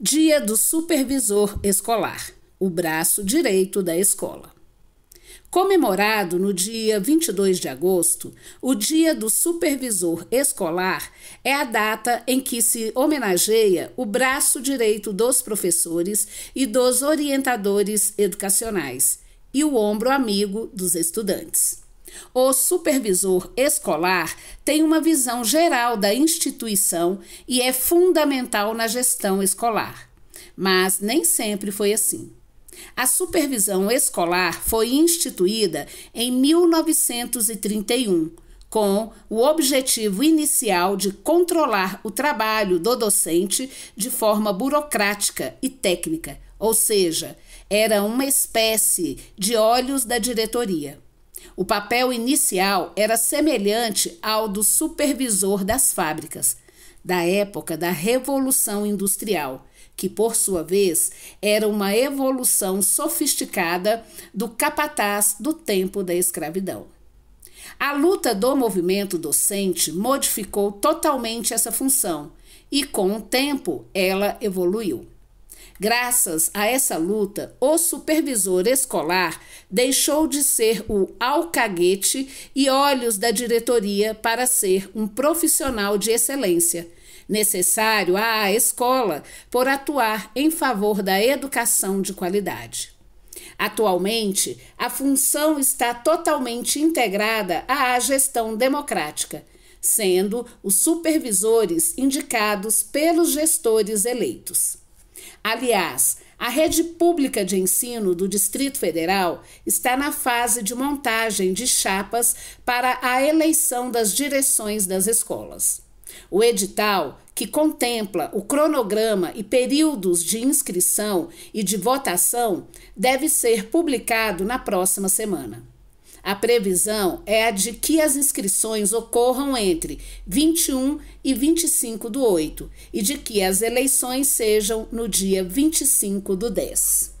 Dia do Supervisor Escolar, o braço direito da escola. Comemorado no dia 22 de agosto, o Dia do Supervisor Escolar é a data em que se homenageia o braço direito dos professores e dos orientadores educacionais e o ombro amigo dos estudantes. O supervisor escolar tem uma visão geral da instituição e é fundamental na gestão escolar, mas nem sempre foi assim. A supervisão escolar foi instituída em 1931, com o objetivo inicial de controlar o trabalho do docente de forma burocrática e técnica, ou seja, era uma espécie de olhos da diretoria. O papel inicial era semelhante ao do supervisor das fábricas, da época da Revolução Industrial, que, por sua vez, era uma evolução sofisticada do capataz do tempo da escravidão. A luta do movimento docente modificou totalmente essa função e, com o tempo, ela evoluiu. Graças a essa luta, o supervisor escolar deixou de ser o alcaguete e olhos da diretoria para ser um profissional de excelência, necessário à escola por atuar em favor da educação de qualidade. Atualmente, a função está totalmente integrada à gestão democrática, sendo os supervisores indicados pelos gestores eleitos. Aliás, a rede pública de ensino do Distrito Federal está na fase de montagem de chapas para a eleição das direções das escolas. O edital, que contempla o cronograma e períodos de inscrição e de votação, deve ser publicado na próxima semana. A previsão é a de que as inscrições ocorram entre 21 e 25 do 8 e de que as eleições sejam no dia 25 do 10.